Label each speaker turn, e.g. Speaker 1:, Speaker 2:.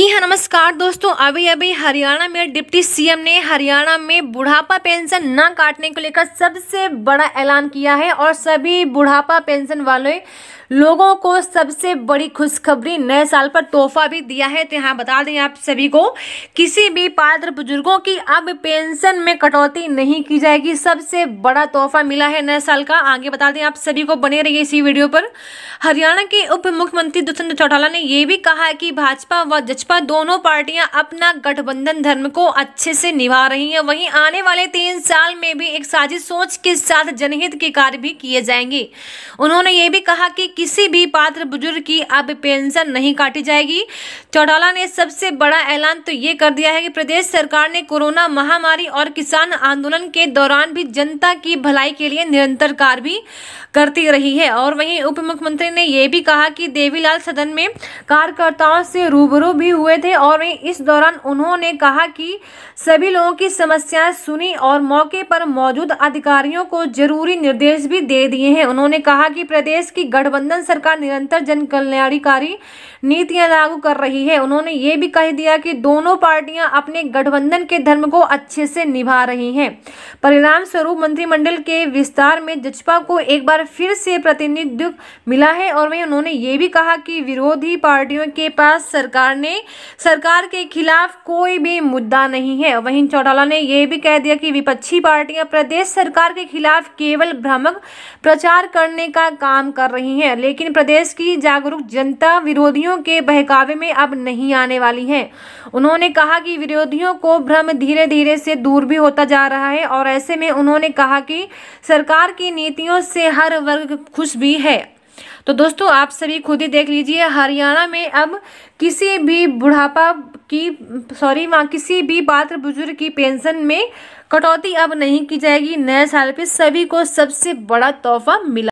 Speaker 1: जी हाँ नमस्कार दोस्तों अभी अभी हरियाणा में डिप्टी सीएम ने हरियाणा में बुढ़ापा पेंशन न काटने को लेकर सबसे बड़ा ऐलान किया है और सभी बुढ़ापा पेंशन वाले लोगों को सबसे बड़ी खुशखबरी नए साल पर तोहफा भी दिया है तो यहाँ बता दें आप सभी को किसी भी पात्र बुजुर्गों की अब पेंशन में कटौती नहीं की जाएगी सबसे बड़ा तोहफा मिला है नए साल का आगे बता दें आप सभी को बने रहिए इसी वीडियो पर हरियाणा के उप मुख्यमंत्री दुष्यंत चौटाला ने यह भी कहा है कि भाजपा व जजपा दोनों पार्टियां अपना गठबंधन धर्म को अच्छे से निभा रही हैं वहीं आने वाले तीन साल में भी एक साजिश सोच के साथ जनहित के कार्य भी किए जाएंगे उन्होंने ये भी कहा कि किसी भी पात्र बुजुर्ग की अब पेंशन नहीं काटी जाएगी चौटाला ने सबसे बड़ा ऐलान तो ये कर दिया है कि प्रदेश सरकार ने कोरोना महामारी और किसान आंदोलन के दौरान भी जनता की भलाई के लिए निरंतर कार्य भी करती रही है और वहीं उप मुख्यमंत्री ने यह भी कहा कि देवीलाल सदन में कार्यकर्ताओं से रूबरू भी हुए थे और वहीं इस दौरान उन्होंने कहा कि सभी लोगों की समस्याएं सुनी और मौके पर मौजूद अधिकारियों को जरूरी निर्देश भी दे दिए हैं उन्होंने कहा कि प्रदेश की गठबंधन गठबंधन सरकार निरंतर जन कल्याणकारी नीतियां लागू कर रही है उन्होंने ये भी कह दिया कि दोनों पार्टियां अपने गठबंधन के धर्म को अच्छे से निभा रही हैं परिणाम स्वरूप मंत्रिमंडल के विस्तार में जजपा को एक बार फिर से प्रतिनिधित्व मिला है और वही उन्होंने ये भी कहा कि विरोधी पार्टियों के पास सरकार ने सरकार के खिलाफ कोई भी मुद्दा नहीं है वहीं चौटाला ने यह भी कह दिया कि विपक्षी पार्टियां प्रदेश सरकार के खिलाफ केवल भ्रामक प्रचार करने का काम कर रही हैं लेकिन प्रदेश की जागरूक जनता विरोधियों के बहकावे में अब नहीं आने वाली है उन्होंने कहा कि विरोधियों को भ्रम धीरे धीरे से दूर भी होता जा रहा है और ऐसे में उन्होंने कहा कि सरकार की नीतियों से हर वर्ग खुश भी है तो दोस्तों आप सभी खुद ही देख लीजिए हरियाणा में अब किसी भी बुढ़ापा की सॉरी वहाँ किसी भी पात्र बुजुर्ग की पेंशन में कटौती अब नहीं की जाएगी नए साल पे सभी को सबसे बड़ा तोहफा मिला